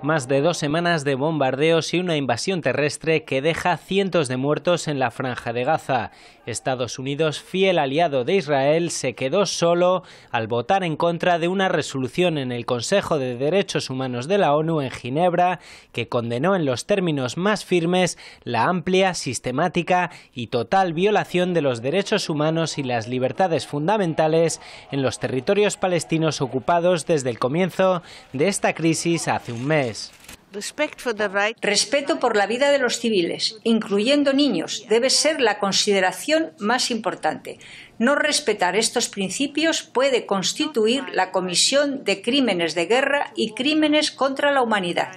Más de dos semanas de bombardeos y una invasión terrestre que deja cientos de muertos en la franja de Gaza. Estados Unidos, fiel aliado de Israel, se quedó solo al votar en contra de una resolución en el Consejo de Derechos Humanos de la ONU en Ginebra que condenó en los términos más firmes la amplia, sistemática y total violación de los derechos humanos y las libertades fundamentales en los territorios palestinos ocupados desde el comienzo de esta crisis hace un mes. Respeto por la vida de los civiles, incluyendo niños, debe ser la consideración más importante. No respetar estos principios puede constituir la comisión de crímenes de guerra y crímenes contra la humanidad.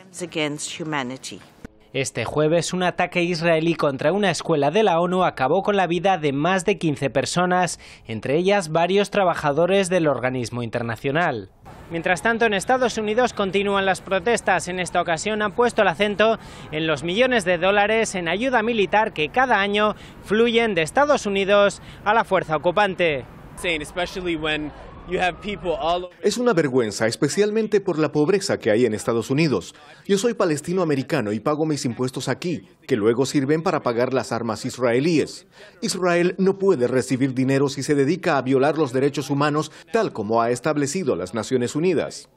Este jueves, un ataque israelí contra una escuela de la ONU acabó con la vida de más de 15 personas, entre ellas varios trabajadores del organismo internacional. Mientras tanto, en Estados Unidos continúan las protestas. En esta ocasión han puesto el acento en los millones de dólares en ayuda militar que cada año fluyen de Estados Unidos a la fuerza ocupante. Es una vergüenza, especialmente por la pobreza que hay en Estados Unidos. Yo soy palestino-americano y pago mis impuestos aquí, que luego sirven para pagar las armas israelíes. Israel no puede recibir dinero si se dedica a violar los derechos humanos tal como ha establecido las Naciones Unidas.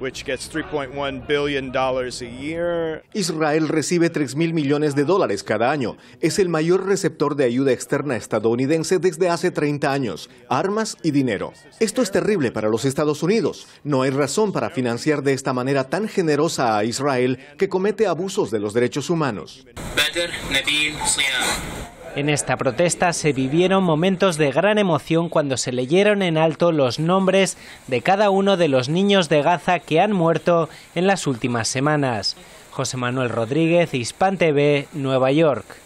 Israel recibe 3.000 mil millones de dólares cada año. Es el mayor receptor de ayuda externa estadounidense desde hace 30 años. Armas y dinero. Esto es terrible para los Estados Unidos. No hay razón para financiar de esta manera tan generosa a Israel que comete abusos de los derechos humanos. En esta protesta se vivieron momentos de gran emoción cuando se leyeron en alto los nombres de cada uno de los niños de Gaza que han muerto en las últimas semanas. José Manuel Rodríguez, Hispan TV, Nueva York.